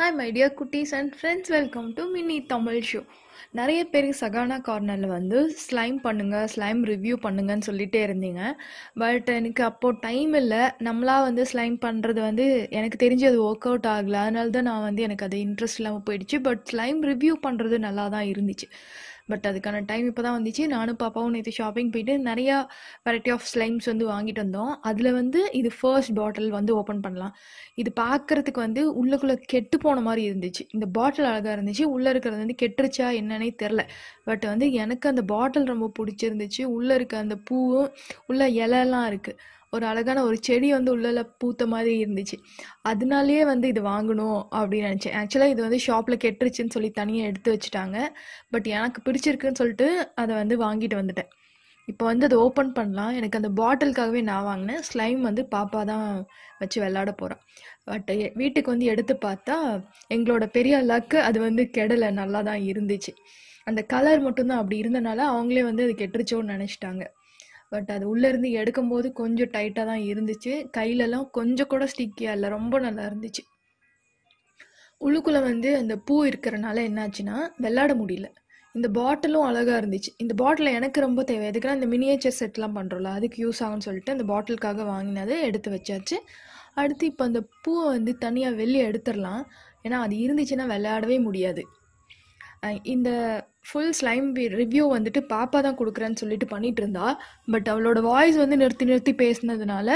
Hi my dear குட்டீஸ் and friends welcome to mini Tamil show நிறைய பேர் சகானா கார்னரில் வந்து ஸ்லைம் பண்ணுங்கள் ஸ்லைம் ரிவ்யூ பண்ணுங்கன்னு சொல்லிகிட்டே இருந்தீங்க பட் எனக்கு அப்போது டைம் இல்லை நம்மளாக வந்து ஸ்லைம் பண்ணுறது வந்து எனக்கு தெரிஞ்சு அது ஒர்க் அவுட் ஆகலை அதனால தான் நான் வந்து எனக்கு அது இன்ட்ரெஸ்ட் இல்லாமல் போயிடுச்சு பட் ஸ்லைம் ரிவ்யூ பண்ணுறது நல்லா தான் இருந்துச்சு பட் அதுக்கான டைம் இப்போ தான் வந்துச்சு நானும் பாப்பாவும் நேற்று ஷாப்பிங் போயிட்டு நிறையா வெரைட்டி ஆஃப் ஸ்லைம்ஸ் வந்து வாங்கிட்டு வந்தோம் அதில் வந்து இது ஃபர்ஸ்ட் பாட்டில் வந்து ஓப்பன் பண்ணலாம் இது பார்க்குறதுக்கு வந்து உள்ளுக்குள்ளே கெட்டு போன மாதிரி இருந்துச்சு இந்த பாட்டில் அழகாக இருந்துச்சு உள்ளே இருக்கிறது வந்து கெட்டுருச்சா என்னன்னே தெரில பட் வந்து எனக்கு அந்த பாட்டில் ரொம்ப பிடிச்சிருந்துச்சு உள்ளே இருக்க அந்த பூவும் உள்ளே இலையெல்லாம் இருக்குது ஒரு அழகான ஒரு செடி வந்து உள்ளே பூத்த மாதிரி இருந்துச்சு அதனாலேயே வந்து இது வாங்கணும் அப்படின்னு நினச்சேன் ஆக்சுவலாக இது வந்து ஷாப்பில் கெட்டுருச்சுன்னு சொல்லி தனியாக எடுத்து வச்சுட்டாங்க பட் எனக்கு பிடிச்சிருக்குன்னு சொல்லிட்டு அதை வந்து வாங்கிட்டு வந்துட்டேன் இப்போ வந்து அதை ஓப்பன் பண்ணலாம் எனக்கு அந்த பாட்டிலுக்காகவே நான் வாங்கினேன் ஸ்லைம் வந்து பாப்பா தான் வச்சு விளாட போகிறான் பட் வீட்டுக்கு வந்து எடுத்து பார்த்தா எங்களோட பெரிய லக்கு அது வந்து கெடலை நல்லா தான் இருந்துச்சு அந்த கலர் மட்டும்தான் அப்படி இருந்தனால அவங்களே வந்து அது கெட்டுருச்சோன்னு நினச்சிட்டாங்க பட் அது உள்ளேருந்து எடுக்கும்போது கொஞ்சம் டைட்டாக தான் இருந்துச்சு கையிலலாம் கொஞ்சம் கூட ஸ்டிக்கியாக இல்லை ரொம்ப நல்லா இருந்துச்சு உள்ளுக்குள்ளே வந்து அந்த பூ இருக்கிறனால என்னாச்சுன்னா விளாட முடியல இந்த பாட்டிலும் அழகாக இருந்துச்சு இந்த பாட்டில் எனக்கு ரொம்ப தேவை எதுக்குனா இந்த மினியேச்சர் செட்லாம் பண்ணுறோம்ல அதுக்கு யூஸ் ஆகும்னு சொல்லிட்டு அந்த பாட்டிலுக்காக வாங்கினது எடுத்து வச்சாச்சு அடுத்து இப்போ அந்த பூவை வந்து தனியாக வெளியே எடுத்துடலாம் ஏன்னா அது இருந்துச்சுன்னா விளையாடவே முடியாது இந்த ஃபுல் ஸ்லைம் ரிவ்யூ வந்துட்டு பாப்பா தான் கொடுக்குறேன்னு சொல்லிட்டு பண்ணிட்டு இருந்தா பட் அவளோட வாய்ஸ் வந்து நிறுத்தி நிறுத்தி பேசினதுனால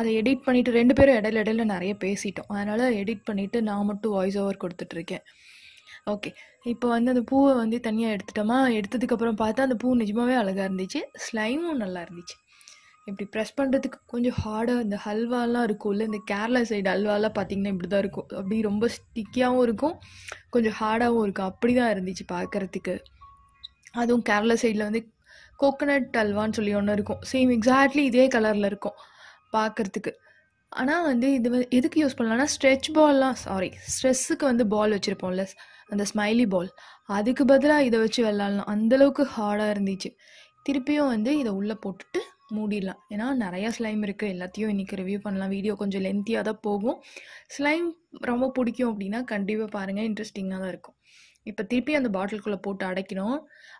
அதை எடிட் பண்ணிட்டு ரெண்டு பேரும் இடையில இடையில நிறைய பேசிட்டோம் அதனால எடிட் பண்ணிட்டு நான் மட்டும் வாய்ஸ் ஓவர் கொடுத்துட்டு இருக்கேன் ஓகே இப்போ வந்து அந்த பூவை வந்து தனியாக எடுத்துட்டோமா எடுத்ததுக்கப்புறம் பார்த்தா அந்த பூ நிஜமாவே அழகாக இருந்துச்சு ஸ்லைமும் நல்லா இருந்துச்சு இப்படி ப்ரெஸ் பண்ணுறதுக்கு கொஞ்சம் ஹார்டாக இந்த ஹல்வாலாம் இருக்கும்ல இந்த கேரளா சைடு ஹல்வாலாம் பார்த்திங்கன்னா இப்படி தான் இருக்கும் அப்படி ரொம்ப ஸ்டிக்கியாகவும் இருக்கும் கொஞ்சம் ஹார்டாகவும் இருக்கும் அப்படி தான் இருந்துச்சு பார்க்குறதுக்கு அதுவும் கேரளா சைடில் வந்து கோகனட் அல்வான்னு சொல்லி ஒன்று இருக்கும் சேம் எக்ஸாக்ட்லி இதே கலரில் இருக்கும் பார்க்குறதுக்கு ஆனால் வந்து இது எதுக்கு யூஸ் பண்ணலான்னா ஸ்ட்ரெச் பால்லாம் சாரி ஸ்ட்ரெஸ்ஸுக்கு வந்து பால் வச்சுருப்போம்ல அந்த ஸ்மைலி பால் அதுக்கு பதிலாக இதை வச்சு விளாட்லாம் அந்தளவுக்கு ஹார்டாக இருந்துச்சு திருப்பியும் வந்து இதை உள்ளே போட்டுட்டு மூடிடலாம் ஏன்னா நிறையா ஸ்லைம் இருக்குது எல்லாத்தையும் இன்றைக்கி ரிவ்யூ பண்ணலாம் வீடியோ கொஞ்சம் லென்த்தியாக தான் போகும் ஸ்லைம் ரொம்ப பிடிக்கும் அப்படின்னா கண்டிப்பாக பாருங்கள் இன்ட்ரெஸ்டிங்காக தான் இருக்கும் இப்போ திருப்பி அந்த பாட்டிலுக்குள்ளே போட்டு அடைக்கணும்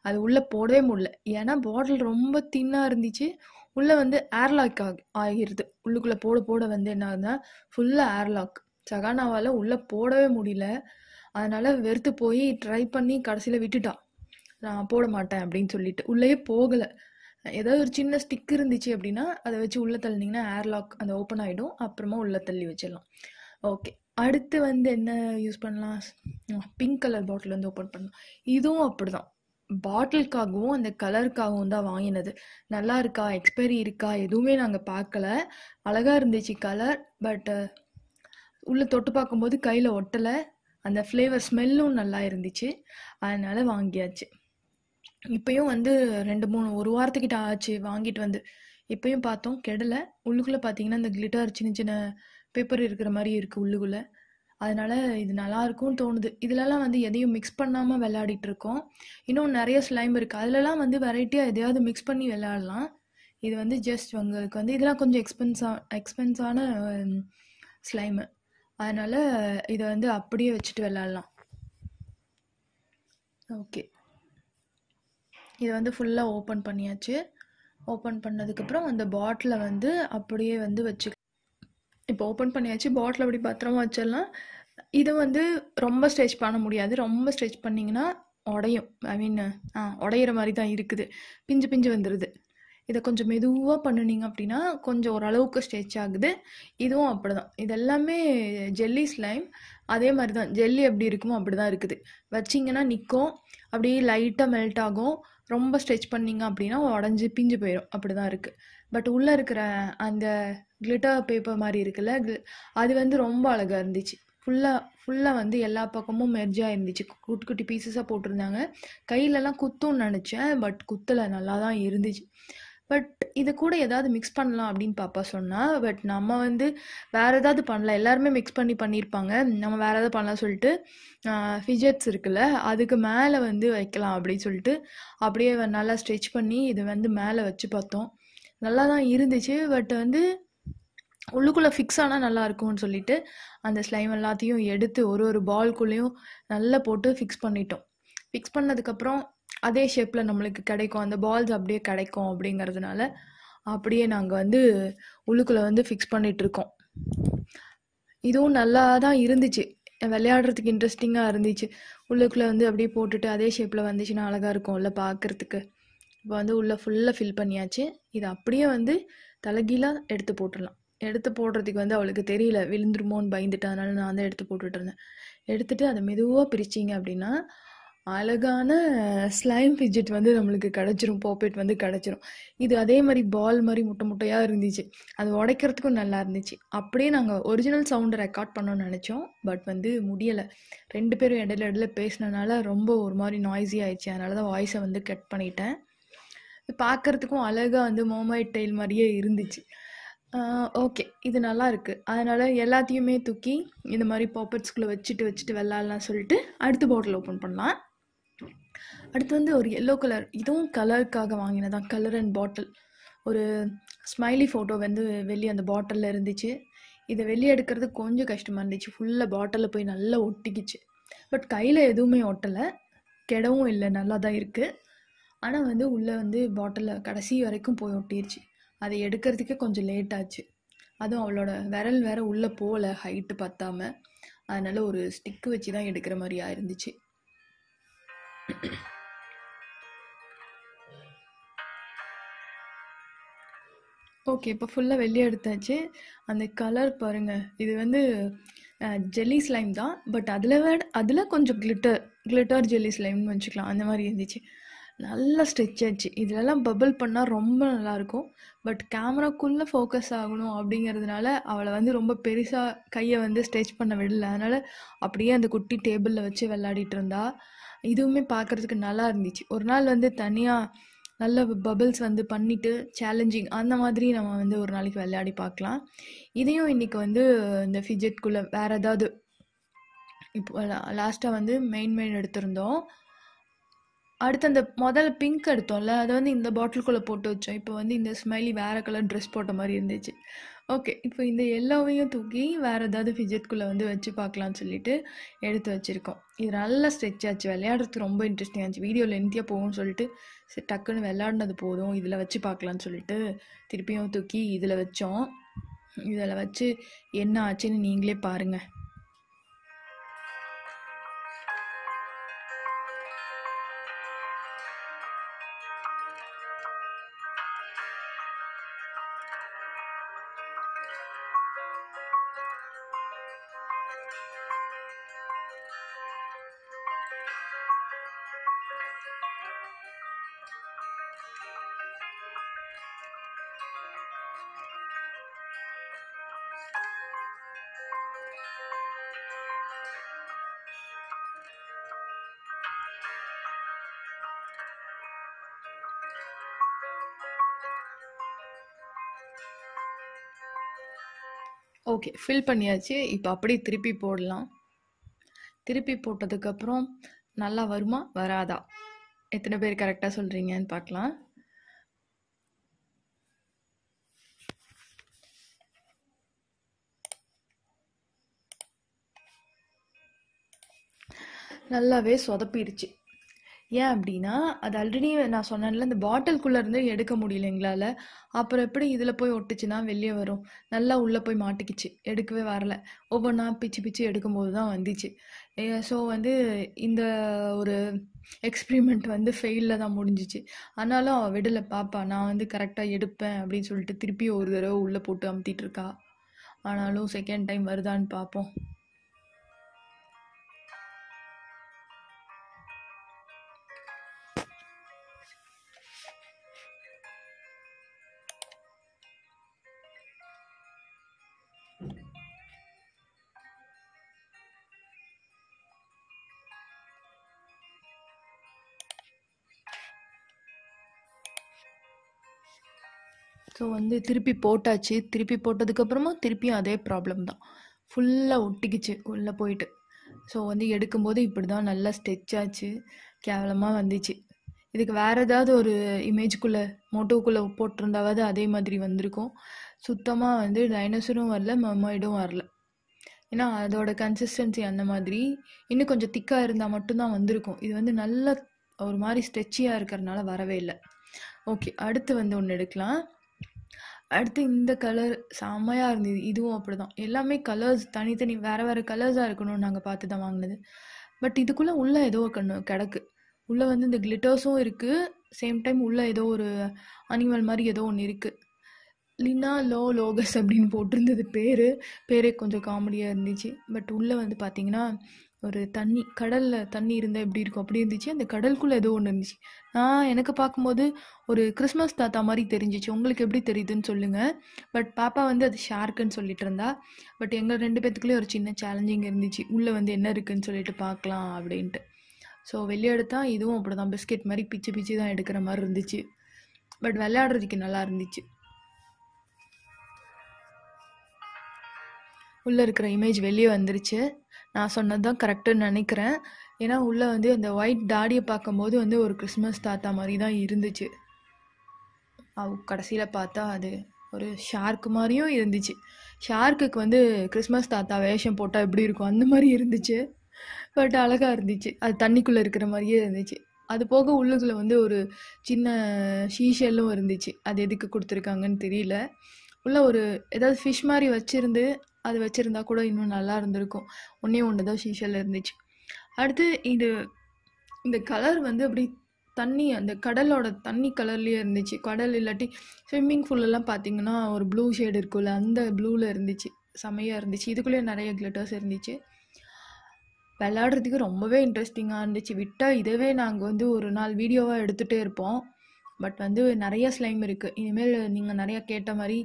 அது உள்ளே போடவே முடியல ஏன்னா பாட்டில் ரொம்ப தின்னாக இருந்துச்சு உள்ளே வந்து ஏர்லாக் ஆகி ஆகிடுது உள்ளுக்குள்ளே போட போட வந்து என்ன இருந்தால் ஃபுல்லாக ஏர்லாக் சகானாவால் உள்ளே போடவே முடியல அதனால் வெறுத்து போய் ட்ரை பண்ணி கடைசியில் விட்டுட்டான் நான் போட மாட்டேன் அப்படின்னு சொல்லிட்டு உள்ளேயே போகலை ஏதாவது ஒரு சின்ன ஸ்டிக் இருந்துச்சு அப்படின்னா அதை வச்சு உள்ளே தள்ளினீங்கன்னா ஏர்லாக் அந்த ஓப்பன் ஆகிடும் அப்புறமா உள்ளே தள்ளி வச்சிடலாம் ஓகே அடுத்து வந்து என்ன யூஸ் பண்ணலாம் பிங்க் கலர் பாட்டில் வந்து ஓப்பன் பண்ணலாம் இதுவும் அப்படி தான் பாட்டிலுக்காகவும் அந்த கலருக்காகவும் தான் வாங்கினது நல்லா இருக்கா எக்ஸ்பைரி இருக்கா எதுவுமே நாங்கள் பார்க்கல அழகாக இருந்துச்சு கலர் பட்டு உள்ளே தொட்டு பார்க்கும்போது கையில் ஒட்டலை அந்த ஃப்ளேவர் ஸ்மெல்லும் நல்லா இருந்துச்சு அதனால் வாங்கியாச்சு இப்பயும் வந்து ரெண்டு மூணு ஒரு வாரத்துக்கிட்ட ஆச்சு வாங்கிட்டு வந்து இப்பயும் பார்த்தோம் கெடல உள்ளுக்குள்ளே பார்த்தீங்கன்னா இந்த கிளிட்டர் சின்ன சின்ன பேப்பர் இருக்கிற மாதிரி இருக்குது உள்ளுக்குள்ளே அதனால் இது நல்லாயிருக்கும்னு தோணுது இதிலலாம் வந்து எதையும் மிக்ஸ் பண்ணாமல் விளையாடிட்டு இருக்கோம் இன்னும் நிறைய ஸ்லைம் இருக்குது அதிலலாம் வந்து வெரைட்டியாக எதையாவது மிக்ஸ் பண்ணி விளையாடலாம் இது வந்து ஜஸ்ட் உங்களுக்கு வந்து இதெல்லாம் கொஞ்சம் எக்ஸ்பென்ஸா எக்ஸ்பென்ஸான ஸ்லைமு அதனால் இதை வந்து அப்படியே வச்சுட்டு விளாட்லாம் ஓகே இது வந்து ஃபுல்லாக ஓப்பன் பண்ணியாச்சு ஓப்பன் பண்ணதுக்கப்புறம் அந்த பாட்டிலை வந்து அப்படியே வந்து வச்சு இப்போ ஓப்பன் பண்ணியாச்சு பாட்டில் அப்படி பத்திரமா வச்சிடலாம் இதை வந்து ரொம்ப ஸ்ட்ரெச் பண்ண முடியாது ரொம்ப ஸ்ட்ரெச் பண்ணிங்கன்னா உடையும் ஐ மீன் ஆ உடையிற மாதிரி தான் இருக்குது பிஞ்சு பிஞ்சு வந்துடுது இதை கொஞ்சம் மெதுவாக பண்ணினீங்க அப்படின்னா கொஞ்சம் ஓரளவுக்கு ஸ்ட்ரெச் ஆகுது இதுவும் அப்படி தான் இது எல்லாமே ஜெல்லி ஸ்லைம் அதே மாதிரி தான் ஜெல்லி எப்படி இருக்குமோ அப்படி தான் இருக்குது வச்சிங்கன்னா நிற்கும் அப்படியே லைட்டாக மெல்ட் ஆகும் ரொம்ப ஸ்ட்ரெச் பண்ணிங்க அப்படின்னா உடஞ்சி பிஞ்சு போயிடும் அப்படி தான் இருக்குது பட் உள்ளே இருக்கிற அந்த கிளிட்டர் பேப்பர் மாதிரி இருக்குல்ல அது வந்து ரொம்ப அழகாக இருந்துச்சு ஃபுல்லாக ஃபுல்லாக வந்து எல்லா பக்கமும் மெர்ஜாக இருந்துச்சு குட்டி குட்டி பீசஸாக போட்டிருந்தாங்க கையிலலாம் குத்தும்னு நினச்சேன் பட் குத்தலை நல்லா தான் இருந்துச்சு பட் இது கூட ஏதாவது மிக்ஸ் பண்ணலாம் அப்படின்னு பாப்பா சொன்னா பட் நம்ம வந்து வேறு ஏதாவது பண்ணலாம் எல்லாருமே மிக்ஸ் பண்ணி பண்ணியிருப்பாங்க நம்ம வேறு ஏதாவது பண்ணலாம் சொல்லிட்டு ஃபிஜெட்ஸ் இருக்குல்ல அதுக்கு மேலே வந்து வைக்கலாம் அப்படின்னு சொல்லிட்டு அப்படியே நல்லா ஸ்ட்ரெச் பண்ணி இது வந்து மேலே வச்சு பார்த்தோம் நல்லா தான் இருந்துச்சு பட் வந்து உள்ளுக்குள்ளே ஃபிக்ஸ் ஆனால் நல்லா இருக்கும்னு சொல்லிட்டு அந்த ஸ்லைம் எல்லாத்தையும் எடுத்து ஒரு ஒரு பால்குள்ளேயும் நல்லா போட்டு ஃபிக்ஸ் பண்ணிட்டோம் ஃபிக்ஸ் பண்ணதுக்கப்புறம் அதே ஷேப்பில் நம்மளுக்கு கிடைக்கும் அந்த பால்ஸ் அப்படியே கிடைக்கும் அப்படிங்கிறதுனால அப்படியே நாங்கள் வந்து உள்ளுக்குள்ளே வந்து ஃபிக்ஸ் பண்ணிகிட்ருக்கோம் இதுவும் நல்லா தான் இருந்துச்சு விளையாடுறதுக்கு இன்ட்ரெஸ்டிங்காக இருந்துச்சு உள்ளுக்குள்ளே வந்து அப்படியே போட்டுட்டு அதே ஷேப்பில் வந்துச்சுன்னா அழகாக இருக்கும்ல பார்க்குறதுக்கு இப்போ வந்து உள்ளே ஃபுல்லாக ஃபில் பண்ணியாச்சு இது அப்படியே வந்து தலகீழாக எடுத்து போட்டுடலாம் எடுத்து போடுறதுக்கு வந்து அவளுக்கு தெரியல விழுந்துருமோன்னு பயந்துட்டு அதனால நான் தான் எடுத்து போட்டுட்ருந்தேன் எடுத்துகிட்டு அதை மெதுவாக பிரிச்சிங்க அப்படின்னா அழகான ஸ்லைம் ஃபிஜெட் வந்து நம்மளுக்கு கிடச்சிரும் பாப்பெட் வந்து கிடச்சிரும் இது அதே மாதிரி பால் மாதிரி முட்டை முட்டையாக இருந்துச்சு அது உடைக்கிறதுக்கும் நல்லா இருந்துச்சு அப்படியே நாங்கள் ஒரிஜினல் சவுண்டை ரெக்கார்ட் பண்ணோன்னு நினச்சோம் பட் வந்து முடியலை ரெண்டு பேரும் இடையில இடையில பேசினனால ரொம்ப ஒரு மாதிரி நாய்ஸி ஆயிடுச்சு அதனால தான் வாய்ஸை வந்து கட் பண்ணிட்டேன் பார்க்குறதுக்கும் அழகாக வந்து மோமைட் டெயில் மாதிரியே இருந்துச்சு ஓகே இது நல்லா இருக்குது அதனால் எல்லாத்தையுமே தூக்கி இந்த மாதிரி பாப்பெட்ஸ்குள்ளே வச்சுட்டு வச்சுட்டு விளாட்லாம் சொல்லிட்டு அடுத்த பாட்டில் ஓப்பன் பண்ணலாம் அடுத்து வந்து ஒரு எல்லோ கலர் இதுவும் கலருக்காக வாங்கினதான் கலர் அண்ட் பாட்டில் ஒரு ஸ்மைலி ஃபோட்டோ வந்து வெளியே அந்த பாட்டிலில் இருந்துச்சு இதை வெளியே எடுக்கிறது கொஞ்சம் கஷ்டமாக இருந்துச்சு ஃபுல்லாக பாட்டிலில் போய் நல்லா ஒட்டிக்கிச்சு பட் கையில் எதுவுமே ஒட்டலை கெடவும் இல்லை நல்லா தான் இருக்குது ஆனால் வந்து உள்ளே வந்து பாட்டிலில் கடைசி வரைக்கும் போய் ஒட்டிடுச்சு அதை எடுக்கிறதுக்கே கொஞ்சம் லேட் ஆச்சு அதுவும் அவளோட விரல் வேற உள்ளே போகல ஹைட்டு பத்தாம அதனால் ஒரு ஸ்டிக்கு வச்சு தான் எடுக்கிற மாதிரி இருந்துச்சு ஓகே இப்போ ஃபுல்லாக வெளியே எடுத்தாச்சு அந்த கலர் பாருங்க இது வந்து ஜெல்லி ஸ்லைம் தான் பட் அதில் விட அதில் கொஞ்சம் கிளிட்டர் கிளிட்டர் ஜெல்லி ஸ்லைம்னு வச்சுக்கலாம் அந்த மாதிரி இருந்துச்சு நல்லா ஸ்ட்ரெச் ஆச்சு இதிலெல்லாம் பபிள் பண்ணால் ரொம்ப நல்லாயிருக்கும் பட் கேமராக்குள்ளே ஃபோக்கஸ் ஆகணும் அப்படிங்கிறதுனால அவளை வந்து ரொம்ப பெருசாக கையை வந்து ஸ்ட்ரெச் பண்ண விடல அதனால் அப்படியே அந்த குட்டி டேபிளில் வச்சு விளையாடிட்டு இருந்தா இதுவுமே பார்க்குறதுக்கு நல்லா இருந்துச்சு ஒரு நாள் வந்து தனியாக நல்ல பபிள்ஸ் வந்து பண்ணிவிட்டு சேலஞ்சிங் அந்த மாதிரி நம்ம வந்து ஒரு நாளைக்கு விளையாடி பார்க்கலாம் இதையும் இன்றைக்கி வந்து இந்த ஃபிஜெட்குள்ளே வேறு ஏதாவது இப்போ லாஸ்ட்டாக வந்து மெயின் மெயின் எடுத்திருந்தோம் அடுத்து அந்த முதல்ல பிங்க் எடுத்தோம்ல அதை வந்து இந்த பாட்டிலுக்குள்ளே போட்டு வச்சோம் இப்போ வந்து இந்த ஸ்மைலி வேறு கலர் ட்ரெஸ் போட்ட மாதிரி இருந்துச்சு ஓகே. இப்போ இந்த எல்லாவையும் தூக்கி வேறு ஏதாவது ஃபிஜெட்குள்ளே வந்து வச்சு பார்க்கலாம்னு சொல்லிட்டு எடுத்து வச்சுருக்கோம் இது நல்லா ஸ்ட்ரெச் ஆச்சு. விளையாடுறதுக்கு ரொம்ப இன்ட்ரெஸ்டிங் இருந்துச்சு. வீடியோ லென்த்தியாக போகும்னு சொல்லிட்டு, சரி டக்குன்னு விளையாடினது போதும், இதில் வச்சு பார்க்கலான்னு சொல்லிட்டு திருப்பியும் தூக்கி இதில் வச்சோம். இதில் வச்சு என்ன ஆச்சுன்னு நீங்களே பாருங்கள் ஓகே ஃபில் பண்ணியாச்சு இப்போ அப்படியே திருப்பி போடலாம் திருப்பி போட்டதுக்கப்புறம் நல்லா வருமா வராதா எத்தனை பேர் கரெக்டாக சொல்கிறீங்கன்னு பார்க்கலாம் நல்லாவே சொதப்பிடுச்சு ஏன் அப்படின்னா, அது ஆல்ரெடி நான் சொன்னேன்ல, இந்த பாட்டில்குள்ள இருந்து எடுக்க முடியல எங்களால் அப்புறம் எப்படி இதில் போய் ஒட்டுச்சுன்னா, வெளியே வரும். நல்லா உள்ளே போய் மாட்டிக்கிச்சு. எடுக்கவே வரல. ஒவ்வொன்னா பிச்சு பிச்சு எடுக்கும்போது தான் வந்துச்சு. ஸோ வந்து இந்த ஒரு எக்ஸ்பிரிமெண்ட் வந்து ஃபெயிலில் தான் முடிஞ்சிச்சு ஆனாலும் அவள் விடலை பாப்பா. நான் வந்து கரெக்டாக எடுப்பேன் அப்படின்னு சொல்லிட்டு, திருப்பி ஒரு தடவை உள்ளே போட்டு அமுத்திட்டு இருக்கா. ஆனாலும் செகண்ட் டைம் வருதான்னு பார்ப்போம் ஸோ வந்து திருப்பி போட்டாச்சு திருப்பி போட்டதுக்கப்புறமா திருப்பியும் அதே ப்ராப்ளம் தான் ஃபுல்லாக ஒட்டிக்கிச்சு உள்ளே போயிட்டு ஸோ வந்து எடுக்கும்போது இப்படி தான் நல்லா ஸ்டெச் ஆச்சு கேவலமாக வந்துச்சு இதுக்கு வேறு ஏதாவது ஒரு இமேஜ்குள்ளே மோட்டோக்குள்ளே போட்டிருந்தாவது அதே மாதிரி வந்திருக்கும் சுத்தமாக வந்து டைனோசரும் வரல மெர்மைடும் வரல ஏன்னா அதோட கன்சிஸ்டன்சி அந்த மாதிரி இன்னும் கொஞ்சம் திக்காக இருந்தால் மட்டும்தான் வந்திருக்கும் இது வந்து நல்ல ஒரு மாதிரி ஸ்ட்ரெச்சியாக இருக்கிறனால வரவே இல்லை ஓகே அடுத்து வந்து ஒன்று எடுக்கலாம் அடுத்து இந்த கலர் செம்மையாக இருந்தது இதுவும் அப்படி தான் எல்லாமே கலர்ஸ் தனித்தனி வேறு வேறு கலர்ஸாக இருக்கணும்னு நாங்கள் பார்த்து தான் வாங்கினது பட் இதுக்குள்ளே உள்ளே ஏதோ கண்ணு கிடக்கு உள்ளே வந்து இந்த கிளிட்டர்ஸும் இருக்குது சேம் டைம் உள்ளே ஏதோ ஒரு அனிமல் மாதிரி ஏதோ ஒன்று இருக்குது லினா லோ லோகஸ் அப்படின்னு போட்டிருந்தது பேர் பேரே கொஞ்சம் காமெடியாக இருந்துச்சு பட் உள்ளே வந்து பார்த்தீங்கன்னா ஒரு தண்ணி கடலில் தண்ணி இருந்தால் எப்படி இருக்கும் அப்படி இருந்துச்சு அந்த கடலுக்குள்ளே ஏதோ ஒன்று இருந்துச்சு நான் எனக்கு பார்க்கும்போது ஒரு கிறிஸ்மஸ் தாத்தா மாதிரி தெரிஞ்சிச்சு உங்களுக்கு எப்படி தெரியுதுன்னு சொல்லுங்கள் பட் பாப்பா வந்து அது ஷார்க்குன்னு சொல்லிட்டு இருந்தா பட் எங்கள் ரெண்டு பேத்துக்குள்ளேயும் ஒரு சின்ன சேலஞ்சிங் இருந்துச்சு உள்ளே வந்து என்ன இருக்குன்னு சொல்லிட்டு பார்க்கலாம் அப்படின்ட்டு ஸோ வெளியே எடுத்தால் இதுவும் அப்படி தான் பிஸ்கெட் மாதிரி பிச்சு பிச்சு தான் எடுக்கிற மாதிரி இருந்துச்சு பட் விளையாடுறதுக்கு நல்லா இருந்துச்சு உள்ளே இருக்கிற இமேஜ் வெளியே வந்துருச்சு நான் சொன்னது தான் கரெக்டுன்னு நினைக்கிறேன் ஏன்னா உள்ளே வந்து அந்த ஒயிட் தாடியை பார்க்கும்போது வந்து ஒரு கிறிஸ்மஸ் தாத்தா மாதிரி தான் இருந்துச்சு அவ கடைசியில் பார்த்தா அது ஒரு ஷார்க்கு மாதிரியும் இருந்துச்சு ஷார்க்குக்கு வந்து கிறிஸ்மஸ் தாத்தா வேஷம் போட்டால் எப்படி இருக்கும் அந்த மாதிரி இருந்துச்சு பட் அழகாக இருந்துச்சு அது தண்ணிக்குள்ளே இருக்கிற மாதிரியே இருந்துச்சு அது போக உள்ளுக்குள்ளே வந்து ஒரு சின்ன ஷீஷெல்லும் இருந்துச்சு அது எதுக்கு கொடுத்துருக்காங்கன்னு தெரியல உள்ள ஒரு ஏதாவது ஃபிஷ் மாதிரி வச்சுருந்து அது வச்சுருந்தா கூட இன்னும் நல்லா இருந்திருக்கும் ஒன்றே ஒன்று தான் ஷீஷில் இருந்துச்சு அடுத்து இது இந்த கலர் வந்து அப்படி தண்ணி அந்த கடலோட தண்ணி கலர்லேயே இருந்துச்சு கடல் இல்லாட்டி ஸ்விம்மிங் ஃபூல்லெல்லாம் பார்த்தீங்கன்னா ஒரு ப்ளூ ஷேடு இருக்கும்ல அந்த ப்ளூவில் இருந்துச்சு செமையாக இருந்துச்சு இதுக்குள்ளேயே நிறைய கிளட்டர்ஸ் இருந்துச்சு விளாட்றதுக்கு ரொம்பவே இன்ட்ரெஸ்டிங்காக இருந்துச்சு விட்டால் இதவே நாங்கள் வந்து ஒரு நாள் வீடியோவாக எடுத்துகிட்டே இருப்போம் பட் வந்து நிறைய ஸ்லைம் இருக்குது இனிமேல் நீங்கள் நிறையா கேட்ட மாதிரி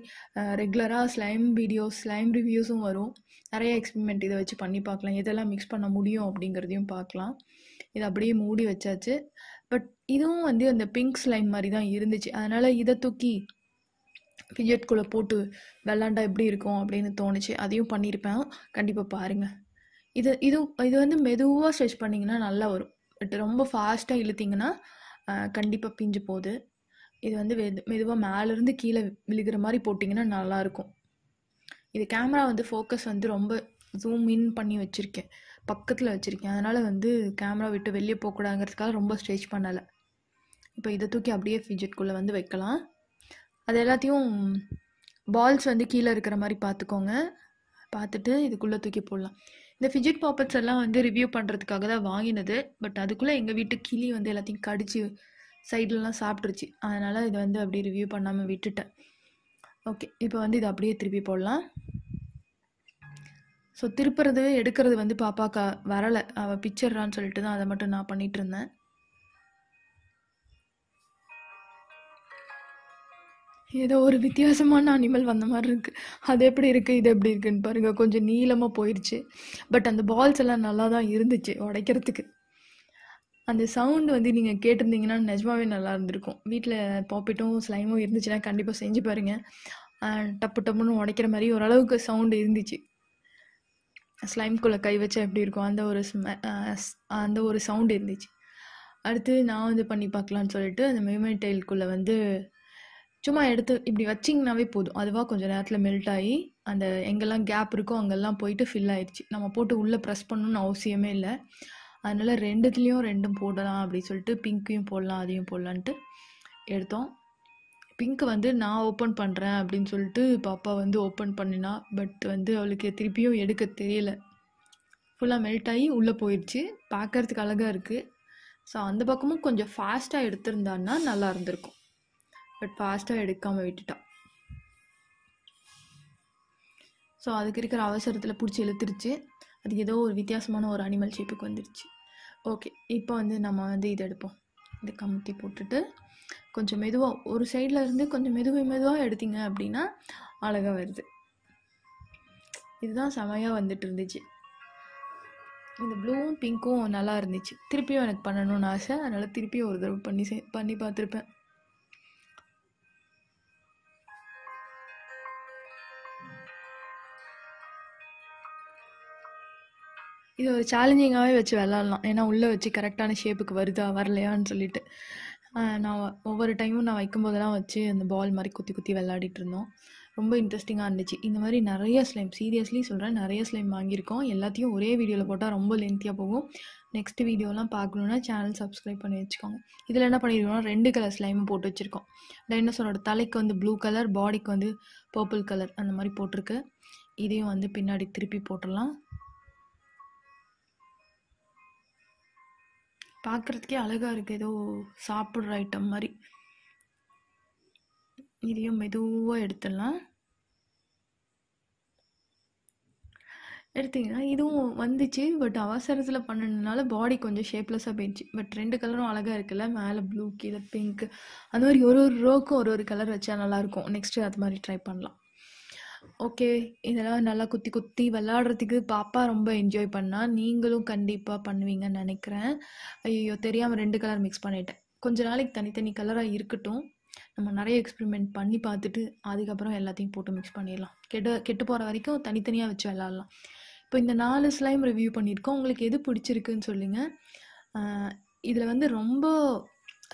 ரெகுலராக ஸ்லைம் வீடியோஸ் ஸ்லைம் ரிவ்யூஸும் வரும் நிறைய எக்ஸ்பிரிமெண்ட் இதை வச்சு பண்ணி பார்க்கலாம் எதெல்லாம் மிக்ஸ் பண்ண முடியும் அப்படிங்கிறதையும் பார்க்கலாம் இது அப்படியே மூடி வச்சாச்சு பட் இதுவும் வந்து அந்த பிங்க் ஸ்லைம் மாதிரி தான் இருந்துச்சு அதனால் இதை தூக்கி ஃபிஜெட்குள்ளே போட்டு விளாண்டா எப்படி இருக்கும் அப்படின்னு தோணுச்சு அதையும் பண்ணியிருப்பேன் கண்டிப்பாக பாருங்கள் இது இது இது வந்து மெதுவாக ஸ்ட்ரெச் பண்ணிங்கன்னா நல்லா வரும் பட் ரொம்ப ஃபாஸ்ட்டாக இழுத்திங்கன்னா கண்டிப்பாக பிஞ்சு போகுது இது வந்து வெது மெதுவாக மேலேருந்து கீழே விழுகிற மாதிரி போட்டிங்கன்னா நல்லாயிருக்கும் இது கேமரா வந்து ஃபோக்கஸ் வந்து ரொம்ப ஜூம் இன் பண்ணி வச்சுருக்கேன் பக்கத்தில் வச்சுருக்கேன் அதனால் வந்து கேமரா விட்டு வெளியே போகக்கூடாதுங்கிறதுக்காக ரொம்ப ஸ்ட்ரெச் பண்ணலை இப்போ இதை தூக்கி அப்படியே ஃபிஜெட்குள்ளே வந்து வைக்கலாம் அது எல்லாத்தையும் பால்ஸ் வந்து கீழே இருக்கிற மாதிரி பார்த்துக்கோங்க பார்த்துட்டு இதுக்குள்ளே தூக்கி போடலாம் இந்த ஃபிஜிட் பாப்பட்ஸ் எல்லாம் வந்து ரிவ்யூ பண்ணுறதுக்காக தான் வாங்கினது பட் அதுக்குள்ளே எங்கள் வீட்டு கிளி வந்து எல்லாத்தையும் கடிச்சு சைட்லலாம் சாப்பிட்ருச்சு அதனால் இதை வந்து அப்படியே ரிவ்யூ பண்ணாமல் விட்டுட்டேன் ஓகே இப்போ வந்து இதை அப்படியே திருப்பி போடலாம் ஸோ திருப்புறது எடுக்கிறது வந்து பாப்பாக்கா வரலை அவள் பிக்சர்றான்னு சொல்லிட்டு தான் அதை மட்டும் நான் பண்ணிகிட்டு இருந்தேன் ஏதோ ஒரு வித்தியாசமான அனிமல் வந்த மாதிரி இருக்குது அது எப்படி இருக்குது இது எப்படி இருக்குன்னு பாருங்கள் கொஞ்சம் நீளமாக போயிடுச்சு பட் அந்த பால்ஸ் எல்லாம் நல்லா தான் இருந்துச்சு உடைக்கிறதுக்கு அந்த சவுண்டு வந்து நீங்கள் கேட்டிருந்தீங்கன்னா நிஜமாவே நல்லா இருந்திருக்கும் வீட்டில் பாப்பிட்டும் ஸ்லைமும் இருந்துச்சுன்னா கண்டிப்பாக செஞ்சு பாருங்கள் டப்பு டப்புன்னு உடைக்கிற மாதிரி ஓரளவுக்கு சவுண்டு இருந்துச்சு ஸ்லைம்குள்ளே கை வச்சா எப்படி இருக்கும் அந்த ஒரு அந்த ஒரு சவுண்டு இருந்துச்சு அடுத்து நான் வந்து பண்ணி பார்க்கலான்னு சொல்லிட்டு அந்த மெமரி டைல்குள்ளே வந்து சும்மா எடுத்து இப்படி வச்சிங்கனாவே போதும் அதுவாக கொஞ்சம் நேரத்தில் மெல்ட் ஆகி அந்த எங்கெல்லாம் கேப் இருக்கோ அங்கெல்லாம் போயிட்டு ஃபில் ஆயிடுச்சு நம்ம போட்டு உள்ளே ப்ரெஸ் பண்ணணும்னு அவசியமே இல்லை அதனால் ரெண்டுத்துலேயும் ரெண்டும் போடலாம் அப்படின்னு சொல்லிட்டு பிங்க்கையும் போடலாம் அதையும் போடலான்ட்டு எடுத்தோம் பிங்க் வந்து நான் ஓப்பன் பண்ணுறேன் அப்படின்னு சொல்லிட்டு பாப்பா வந்து ஓப்பன் பண்ணினா பட் வந்து அவளுக்கு திருப்பியும் எடுக்க தெரியல ஃபுல்லாக மெல்ட் ஆகி உள்ளே போயிடுச்சு பார்க்குறதுக்கு அழகாக இருக்குது ஸோ அந்த பக்கமும் கொஞ்சம் ஃபாஸ்ட்டாக எடுத்திருந்தான்னா நல்லா இருந்திருக்கும் பட் ஃபாஸ்ட்டாக எடுக்காமல் விட்டுட்டான் ஸோ அதுக்கு இருக்கிற அவசரத்தில் பிடிச்சி இழுத்துருச்சு அது ஏதோ ஒரு வித்தியாசமான ஒரு அனிமல் ஷேப்புக்கு வந்துருச்சு ஓகே இப்போ வந்து நம்ம வந்து இதை எடுப்போம் இது கமுத்தி போட்டுட்டு கொஞ்சம் மெதுவாக ஒரு சைடில் இருந்து கொஞ்சம் மெதுவாக மெதுவாக எடுத்தீங்க அப்படின்னா அழகாக வருது இதுதான் செமையாக வந்துட்டு இருந்துச்சு இந்த ப்ளூவும் பிங்க்கும் நல்லா இருந்துச்சு திருப்பியும் எனக்கு பண்ணணும்னு ஆசை அதனால் திருப்பியும் ஒரு தடவை பண்ணி பண்ணி பார்த்துருப்பேன் இது ஒரு சேலஞ்சிங்காகவே வச்சு விளாட்லாம் ஏன்னா உள்ளே வச்சு கரெக்டான ஷேப்புக்கு வருதா வரலையான்னு சொல்லிட்டு நான் ஒவ்வொரு டைமும் நான் வைக்கும்போதெல்லாம் வச்சு அந்த பால் மாதிரி குத்தி குத்தி விளாடிட்டு இருந்தோம் ரொம்ப இன்ட்ரெஸ்டிங்காக இருந்துச்சு இந்த மாதிரி நிறைய ஸ்லைம் சீரியஸ்லி சொல்கிறேன் நிறைய ஸ்லைம் வாங்கியிருக்கோம் எல்லாத்தையும் ஒரே வீடியோவில் போட்டால் ரொம்ப லென்த்தியாக போகும் நெக்ஸ்ட் வீடியோலாம் பார்க்கணுன்னா சேனல் சப்ஸ்கிரைப் பண்ணி வச்சுக்கோங்க இதில் என்ன பண்ணியிருக்கோம்னா ரெண்டு கலர் ஸ்லைமும் போட்டு வச்சுருக்கோம் டைனோசரோட தலைக்கு வந்து ப்ளூ கலர் பாடிக்கு வந்து பர்பிள் கலர் அந்த மாதிரி போட்டிருக்கு இதையும் வந்து பின்னாடி திருப்பி போட்டுடலாம் பார்க்குறதுக்கே அழகாக இருக்குது ஏதோ சாப்பிட்ற ஐட்டம் மாதிரி இதையும் மெதுவாக எடுத்துடலாம் எடுத்திங்கன்னா இதுவும் வந்துச்சு பட் அவசரத்தில் பண்ணனால பாடி கொஞ்சம் ஷேப்லெஸ்ஸாக போயிடுச்சு பட் ரெண்டு கலரும் அழகாக இருக்குல்ல மேலே ப்ளூ கீழே பிங்க் அந்த மாதிரி ஒரு ஒரு ரோக்கும் ஒரு ஒரு கலர் வச்சா நல்லாயிருக்கும் நெக்ஸ்ட்டு அது மாதிரி ட்ரை பண்ணலாம் ஓகே இதெல்லாம் நல்லா குத்தி குத்தி விளாட்றதுக்கு பாப்பா ரொம்ப என்ஜாய் பண்ணா நீங்களும் கண்டிப்பாக பண்ணுவீங்கன்னு நினைக்கிறேன் ஐயோ தெரியாமல் ரெண்டு கலர் மிக்ஸ் பண்ணிட்டேன் கொஞ்ச நாளைக்கு தனித்தனி கலராக இருக்கட்டும் நம்ம நிறைய எக்ஸ்பிரிமெண்ட் பண்ணி பார்த்துட்டு அதுக்கப்புறம் எல்லாத்தையும் போட்டு மிக்ஸ் பண்ணிடலாம் கெட்டு கெட்டு போகிற வரைக்கும் தனித்தனியாக வச்சு விளாட்லாம் இப்போ இந்த நாலு ஸ்லைம் ரிவ்யூ பண்ணியிருக்கோம் உங்களுக்கு எது பிடிச்சிருக்குன்னு சொல்லுங்கள் இதில் வந்து ரொம்ப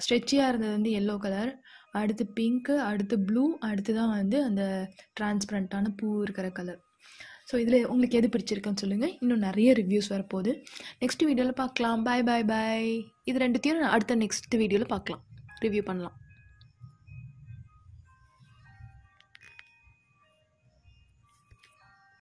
ஸ்ட்ரெச்சியாக இருந்தது வந்து எல்லோ கலர் அடுத்து பிங்க்கு அடுத்து ப்ளூ அடுத்து தான் வந்து அந்த டிரான்ஸ்பரண்ட்டான பூ இருக்கிற கலர் ஸோ இதில் உங்களுக்கு எது பிடிச்சிருக்குன்னு சொல்லுங்கள் இன்னும் நிறைய ரிவ்யூஸ் வரப்போகுது நெக்ஸ்ட் வீடியோவில் பார்க்கலாம் பாய் பாய் பாய் இது ரெண்டுத்தையும் அடுத்த நெக்ஸ்ட் வீடியோவில் பார்க்கலாம் ரிவ்யூ பண்ணலாம்